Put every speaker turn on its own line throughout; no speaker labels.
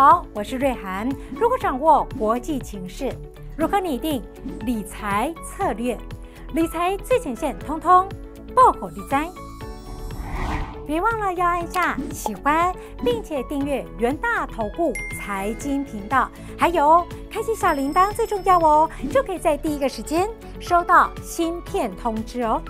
好，我是瑞涵。如何掌握国际情势？如何拟定理财策略？理财最前线通通爆火力灾！别忘了要按下喜欢，并且订阅元大投顾财经频道，还有开启小铃铛最重要哦，就可以在第一个时间收到芯片通知哦。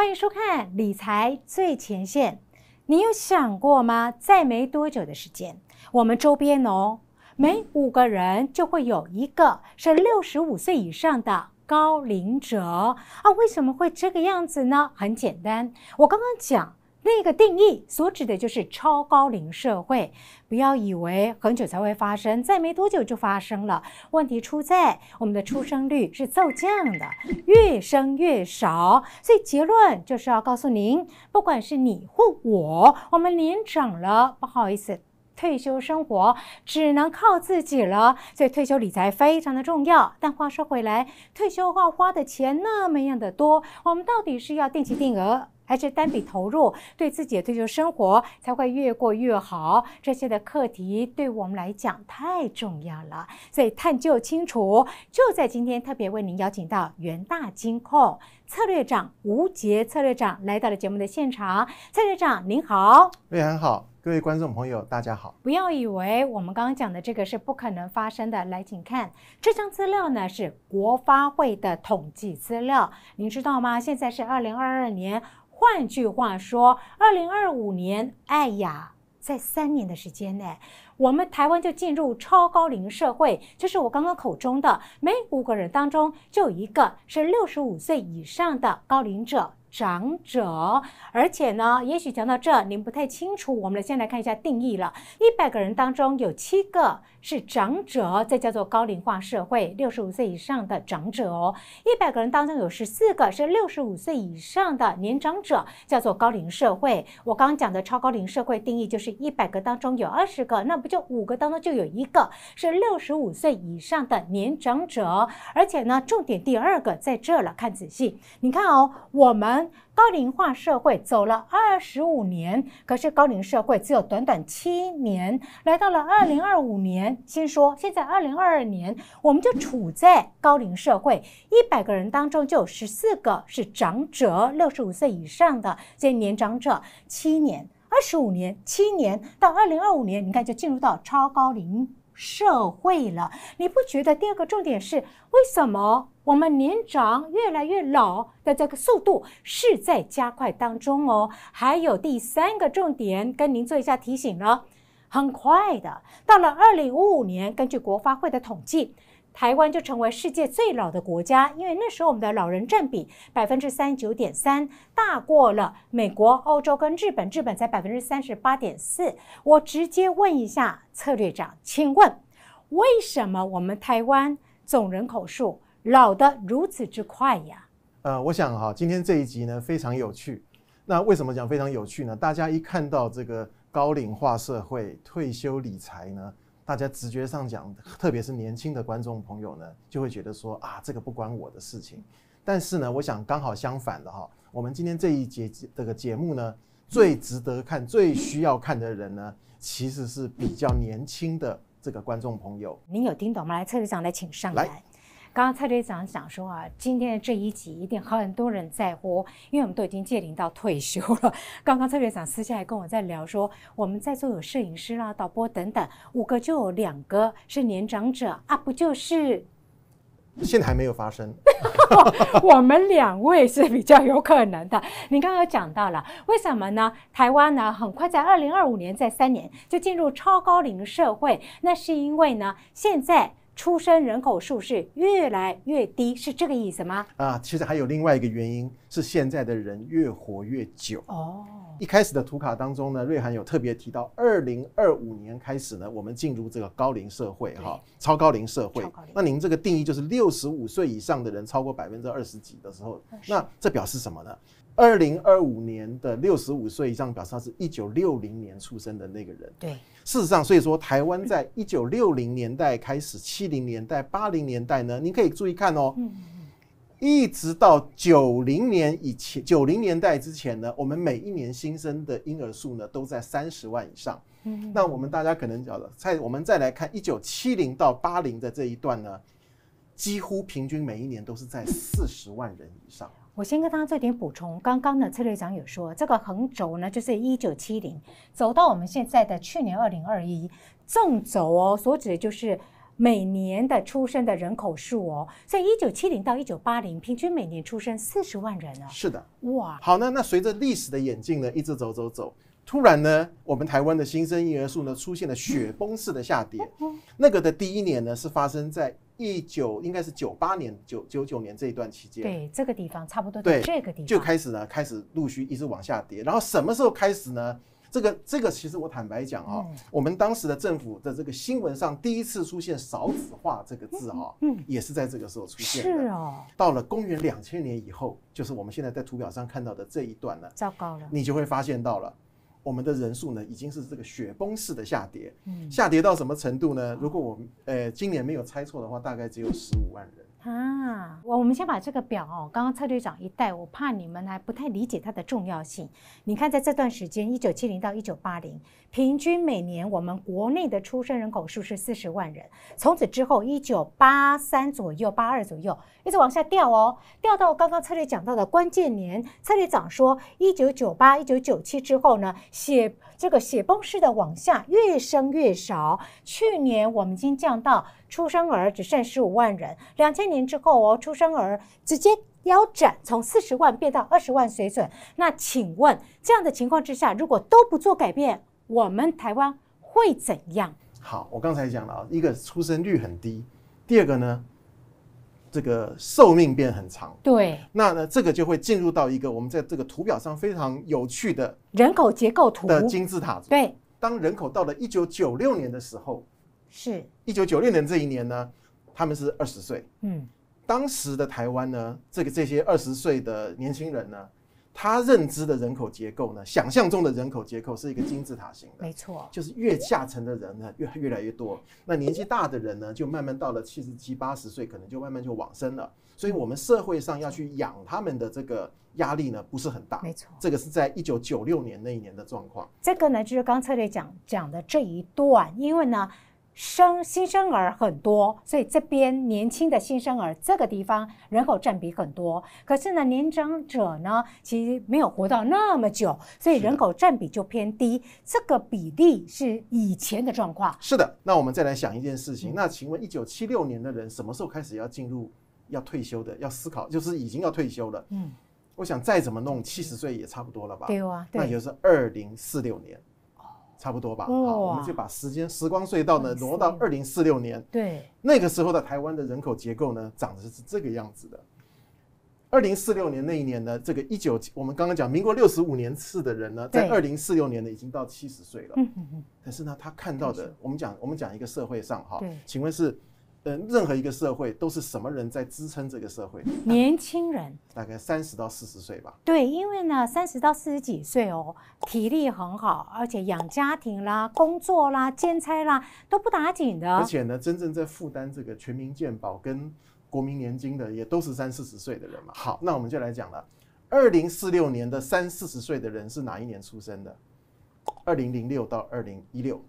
欢迎收看《理财最前线》。你有想过吗？在没多久的时间，我们周边哦，每五个人就会有一个是六十五岁以上的高龄者。啊，为什么会这个样子呢？很简单，我刚刚讲。那个定义所指的就是超高龄社会，不要以为很久才会发生，再没多久就发生了。问题出在我们的出生率是骤降的，越生越少，所以结论就是要告诉您，不管是你或我，我们年长了，不好意思，退休生活只能靠自己了。所以退休理财非常的重要。但话说回来，退休后花的钱那么样的多，我们到底是要定期定额？还是单笔投入，对自己的退休生活才会越过越好。这些的课题对我们来讲太重要了，所以探究清楚。就在今天，特别为您邀请到元大金控策略长吴杰策略长来到了节目的现场。蔡策略长您好，
魏涵好，各位观众朋友大家好。
不要以为我们刚刚讲的这个是不可能发生的，来，请看这张资料呢是国发会的统计资料，您知道吗？现在是二零二二年。换句话说，二零二五年，哎呀，在三年的时间内，我们台湾就进入超高龄社会，就是我刚刚口中的每五个人当中就有一个是六十五岁以上的高龄者。长者，而且呢，也许讲到这您不太清楚，我们来先来看一下定义了。一百个人当中有七个是长者，这叫做高龄化社会；六十五岁以上的长者哦，一百个人当中有十四个是六十五岁以上的年长者，叫做高龄社会。我刚刚讲的超高龄社会定义就是一百个当中有二十个，那不就五个当中就有一个是六十五岁以上的年长者？而且呢，重点第二个在这了，看仔细，你看哦，我们。高龄化社会走了二十五年，可是高龄社会只有短短七年。来到了二零二五年，先说现在二零二二年，我们就处在高龄社会，一百个人当中就有十四个是长者，六十五岁以上的这些年长者。七年，二十五年，七年到二零二五年，你看就进入到超高龄。社会了，你不觉得？第二个重点是为什么我们年长越来越老的这个速度是在加快当中哦？还有第三个重点，跟您做一下提醒了，很快的，到了二零五五年，根据国发会的统计。台湾就成为世界最老的国家，因为那时候我们的老人占比百分之三十九点三，大过了美国、欧洲跟日本，日本才百分之三十八点四。我直接问一下策略长，请问为什么我们台湾总人口数老得如此之快呀？
呃，我想哈，今天这一集呢非常有趣。那为什么讲非常有趣呢？大家一看到这个高龄化社会、退休理财呢？大家直觉上讲，特别是年轻的观众朋友呢，就会觉得说啊，这个不关我的事情。但是呢，我想刚好相反的哈，我们今天这一节这个节目呢，最值得看、最需要看的人呢，其实是比较年轻的这个观众朋友。
您有听懂吗？来，车局长来，请上台。刚刚蔡队长想说啊，今天的这一集一定很多人在乎，因为我们都已经届龄到退休了。刚刚蔡队长私下还跟我在聊说，我们在座有摄影师啦、导播等等，五个就有两个是年长者啊，不就是？
现在还没有发生。
我们两位是比较有可能的。您刚刚讲到了，为什么呢？台湾呢，很快在二零二五年，在三年就进入超高龄社会，那是因为呢，现在。出生人口数是越来越低，是这个意思吗？
啊，其实还有另外一个原因是现在的人越活越久。哦，一开始的图卡当中呢，瑞涵有特别提到，二零二五年开始呢，我们进入这个高龄社会哈，超高龄社会。那您这个定义就是六十五岁以上的人超过百分之二十几的时候，那这表示什么呢？二零二五年的六十五岁以上，表示他是一九六零年出生的那个人。对，事实上，所以说台湾在一九六零年代开始，七零年代、八零年代呢，您可以注意看哦，一直到九零年以前，九零年代之前呢，我们每一年新生的婴儿数呢都在三十万以上。嗯，那我们大家可能晓得，在我们再来看一九七零到八零的这一段呢，几乎平均每一年都是在四十万人以上。
我先跟大家做点补充。刚刚呢，策略长有说，这个横轴呢就是一九七零，走到我们现在的去年二零二一，纵轴哦所指的就是每年的出生的人口数哦。所以一九七零到一九八零，平均每年出生四十万人呢。是的，哇。
好呢，那随着历史的演进呢，一直走走走，突然呢，我们台湾的新生婴儿数呢出现了雪崩式的下跌。那个的第一年呢，是发生在。一九应该是九八年九九九年这一段期间，对
这个地方差不多，对这个地方就开始
呢，开始陆续一直往下跌。然后什么时候开始呢？这个这个其实我坦白讲啊，我们当时的政府的这个新闻上第一次出现少子化这个字哦，嗯，也是在这个时候出现的。是哦，到了公元两千年以后，就是我们现在在图表上看到的这一段呢，糟糕了，你就会发现到了。我们的人数呢，已经是这个雪崩式的下跌，下跌到什么程度呢？如果我呃今年没有猜错的话，大概只有十五万人
啊。我我们先把这个表哦，刚刚蔡队长一带，我怕你们还不太理解它的重要性。你看在这段时间，一九七零到一九八零。平均每年我们国内的出生人口数是四十万人。从此之后，一九八三左右、八二左右，一直往下掉哦，掉到刚刚策略讲到的关键年。策略长说，一九九八、一九九七之后呢，血这个血崩式的往下，越生越少。去年我们已经降到出生儿只剩十五万人。两千年之后哦，出生儿直接腰斩，从四十万变到二十万水准。那请问这样的情况之下，如果都不做改变？我们台湾会怎样？
好，我刚才讲了啊，一个出生率很低，第二个呢，这个寿命变很长。对，那呢，这个就会进入到一个我们在这个图表上非常有趣的人口结构图的金字塔。对，当人口到了一九九六年的时候，是一九九六年这一年呢，他们是二十岁。嗯，当时的台湾呢，这个这些二十岁的年轻人呢。他认知的人口结构呢，想象中的人口结构是一个金字塔形的，没错，就是越下层的人呢越越来越多，那年纪大的人呢就慢慢到了七十七八十岁，可能就慢慢就往生了，所以我们社会上要去养他们的这个压力呢不是很大，没错，这个是在一九九六年那一年的状况，
这个呢就是刚才讲讲的这一段，因为呢。生新生儿很多，所以这边年轻的新生儿这个地方人口占比很多。可是呢，年长者呢，其实没有活到那么久，所以人口占比就偏低。这个比例是以前的状况。
是的，那我们再来想一件事情。那请问，一九七六年的人什么时候开始要进入要退休的？要思考，就是已经要退休了。嗯，我想再怎么弄，七十岁也差不多了吧？对啊，那也就是二零四六年。差不多吧，好，我们就把时间时光隧道呢挪到二零四六年。对，那个时候的台湾的人口结构呢，长得是这个样子的。二零四六年那一年呢，这个一九，我们刚刚讲民国六十五年次的人呢，在二零四六年呢已经到七十岁了。嗯嗯嗯。是呢，他看到的，我们讲我们讲一个社会上哈，请问是。嗯，任何一个社会都是什么人在支撑这个社会？
年轻人，
大概三十到四十岁吧。
对，因为呢，三十到四十几岁哦，体力很好，而且养家庭啦、工作啦、兼差啦都不打紧的。而且
呢，真正在负担这个全民健保跟国民年金的，也都是三四十岁的人嘛。好，那我们就来讲了，二零四六年的三四十岁的人是哪一年出生的？二零零六到二零一六。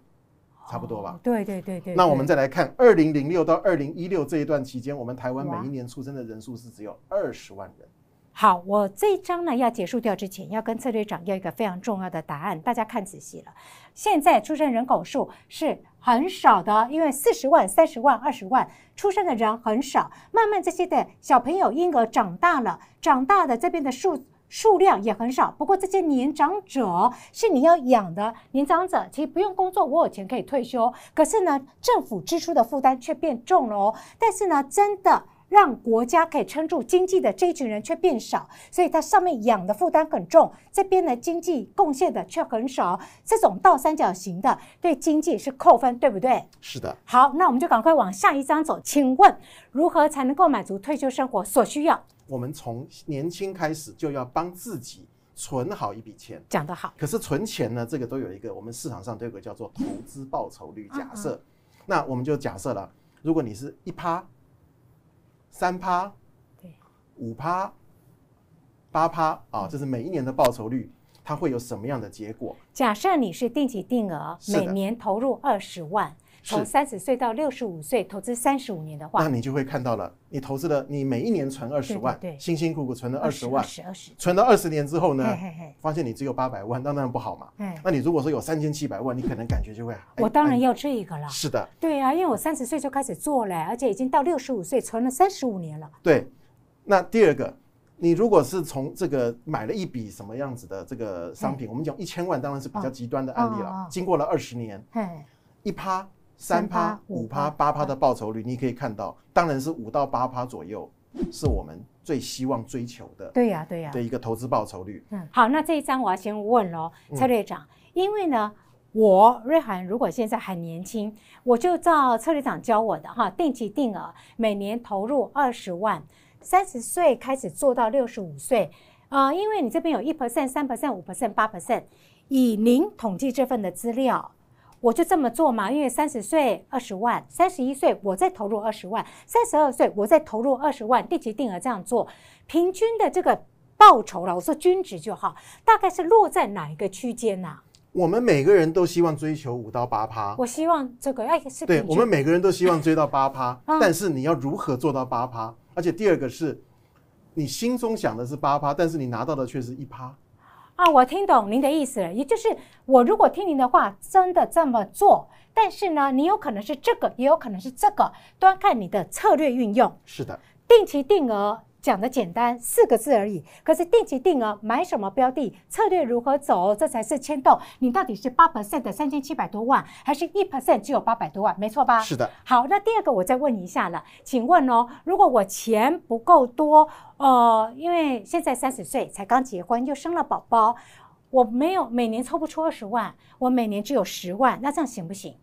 差不多吧。对
对对对。那我们再
来看二零零六到二零一六这一段期间，我们台湾每一年出生的人数是只有二十万人。
好，我这一章呢要结束掉之前，要跟侧队长要一个非常重要的答案，大家看仔细了。现在出生人口数是很少的，因为四十万、三十万、二十万出生的人很少，慢慢这些的小朋友婴儿长大了，长大的这边的数。数量也很少，不过这些年长者是你要养的。年长者其实不用工作，我有钱可以退休。可是呢，政府支出的负担却变重了。哦。但是呢，真的让国家可以撑住经济的这一群人却变少，所以它上面养的负担很重，这边呢经济贡献的却很少。这种倒三角形的对经济是扣分，对不对？
是的。好，
那我们就赶快往下一张走。请问，如何才能够满足退休生活所需要？
我们从年轻开始就要帮自己存好一笔钱，讲得好。可是存钱呢，这个都有一个，我们市场上都有个叫做投资报酬率假设。那我们就假设了，如果你是一趴、三趴、五趴、八趴啊，这是每一年的报酬率，它会有什么样的结果？
假设你是定期定额，每年投入二十万。从三十岁到六十五岁，投资三十五年的话，那你
就会看到了，你投资了，你每一年存二十万，对，辛辛苦苦存了二十万，二十，存到二十年之后呢，发现你只有八百万，那当然不好嘛。那你如果说有三千七百万，你可能感觉就会好。
我当然要这个了。是的，对啊，因为我三十岁就开始做了，而且已经到六十五岁，存了三十五年了。
对，那第二个，你如果是从这个买了一笔什么样子的这个商品，我们讲一千万，当然是比较极端的案例了。经过了二十年，一趴。三趴、五趴、八趴的报酬率，你可以看到，当然是五到八趴左右，是我们最希望追求的。对呀，对呀。的一个投资报酬率。嗯，
好，那这一张我要先问喽，蔡队长，因为呢，我瑞涵如果现在很年轻，我就照蔡队长教我的哈，定期定额，每年投入二十万，三十岁开始做到六十五岁，呃，因为你这边有一 percent、三 percent、五 percent、八 percent，以您统计这份的资料。我就这么做嘛，因为三十岁二十万，三十一岁我再投入二十万，三十二岁我再投入二十万，定期定额这样做，平均的这个报酬了，我说均值就好，大概是落在哪一个区间呢？
我们每个人都希望追求五到八趴，我
希望这个哎是，对我们每
个人都希望追到八趴，但是你要如何做到八趴？而且第二个是，你心中想的是八趴，但是你拿到的却是一趴。
啊，我听懂您的意思了，也就是我如果听您的话，真的这么做，但是呢，你有可能是这个，也有可能是这个，端看你的策略运用。是的，定期定额。讲的简单四个字而已，可是定期定额买什么标的，策略如何走，这才是牵动。你到底是八 percent 的三千七百多万，还是一 percent 只有八百多万？没错吧？是的。好，那第二个我再问一下了，请问哦，如果我钱不够多，呃，因为现在三十岁才刚结婚，又生了宝宝，我没有每年凑不出二十万，我每年只有十万，那这样行
不行？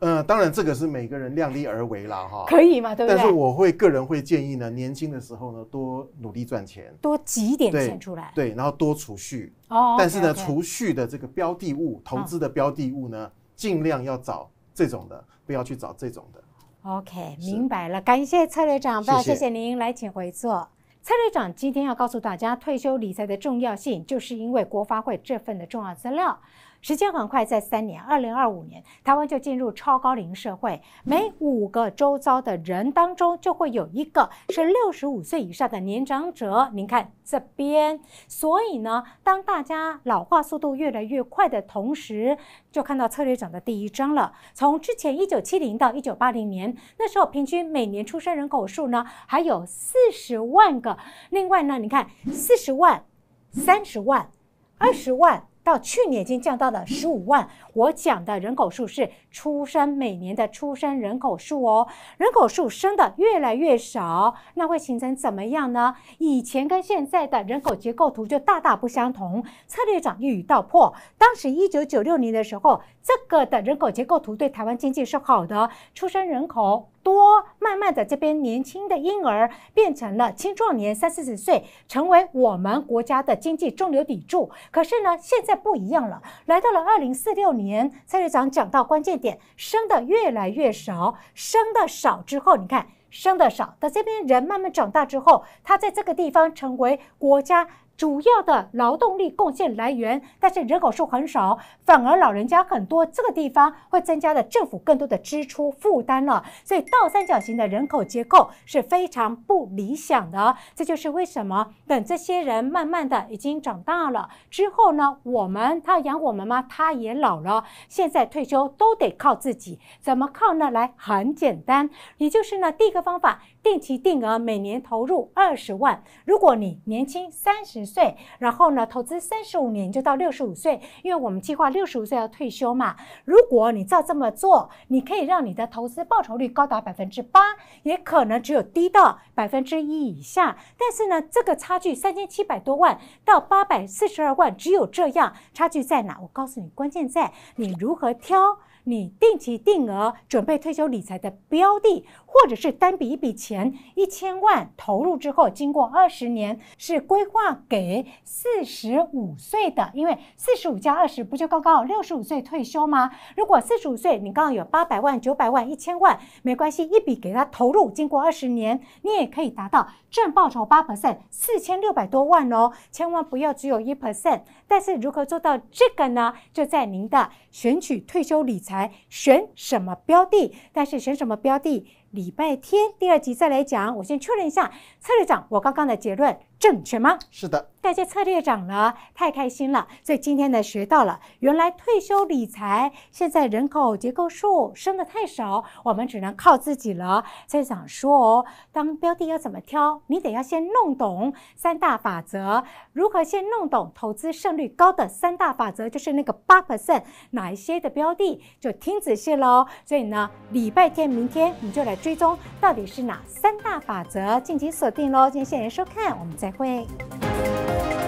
嗯，当然这个是每个人量力而为啦，哈。可以嘛，对。但是我会个人会建议呢，年轻的时候呢多努力赚钱，多
挤点钱出来。
对，然后多储蓄。哦。但是呢，储蓄的这个标的物，投资的标的物呢，尽量要找这种的，不要去找这种的。
OK，明白了，感谢策略长，非常谢谢您来，请回座。蔡队长今天要告诉大家退休理财的重要性，就是因为国发会这份的重要资料。时间很快，在三年，二零二五年，台湾就进入超高龄社会。每五个周遭的人当中，就会有一个是六十五岁以上的年长者。您看这边，所以呢，当大家老化速度越来越快的同时，就看到策略讲的第一章了。从之前一九七零到一九八零年，那时候平均每年出生人口数呢，还有四十万个。另外呢，你看四十万、三十万、二十万。到去年已经降到了十五万。我讲的人口数是出生每年的出生人口数哦，人口数升的越来越少，那会形成怎么样呢？以前跟现在的人口结构图就大大不相同。策略长一语道破，当时一九九六年的时候，这个的人口结构图对台湾经济是好的，出生人口。多慢慢的，这边年轻的婴儿变成了青壮年，三四十岁，成为我们国家的经济中流砥柱。可是呢，现在不一样了，来到了二零四六年，蔡队长讲到关键点，生的越来越少，生的少之后，你看，生的少，到这边人慢慢长大之后，他在这个地方成为国家。主要的劳动力贡献来源，但是人口数很少，反而老人家很多，这个地方会增加了政府更多的支出负担了。所以倒三角形的人口结构是非常不理想的。这就是为什么等这些人慢慢的已经长大了之后呢，我们他养我们吗？他也老了，现在退休都得靠自己，怎么靠呢？来，很简单，也就是呢，第一个方法。定期定额每年投入二十万，如果你年轻三十岁，然后呢投资三十五年就到六十五岁，因为我们计划六十五岁要退休嘛。如果你照这么做，你可以让你的投资报酬率高达百分之八，也可能只有低到百分之一以下。但是呢，这个差距三千七百多万到八百四十二万，只有这样，差距在哪？我告诉你，关键在你如何挑你定期定额准备退休理财的标的。或者是单笔一笔钱一千万投入之后，经过二十年是规划给四十五岁的，因为四十五加二十不就刚刚六十五岁退休吗？如果四十五岁你刚好有八百万、九百万、一千万，没关系，一笔给他投入，经过二十年，你也可以达到正报酬八 percent 四千六百多万哦，千万不要只有一 percent。但是如何做到这个呢？就在您的选取退休理财选什么标的，但是选什么标的？礼拜天第二集再来讲，我先确认一下策略长，我刚刚的结论。正确吗？是的，大家策略涨了，太开心了。所以今天呢，学到了原来退休理财，现在人口结构数升的太少，我们只能靠自己了。再想说，哦，当标的要怎么挑，你得要先弄懂三大法则。如何先弄懂投资胜率高的三大法则，就是那个八 percent，哪一些的标的，就听仔细喽。所以呢，礼拜天明天你就来追踪，到底是哪三大法则敬请锁定喽。谢谢收看，我们再。会。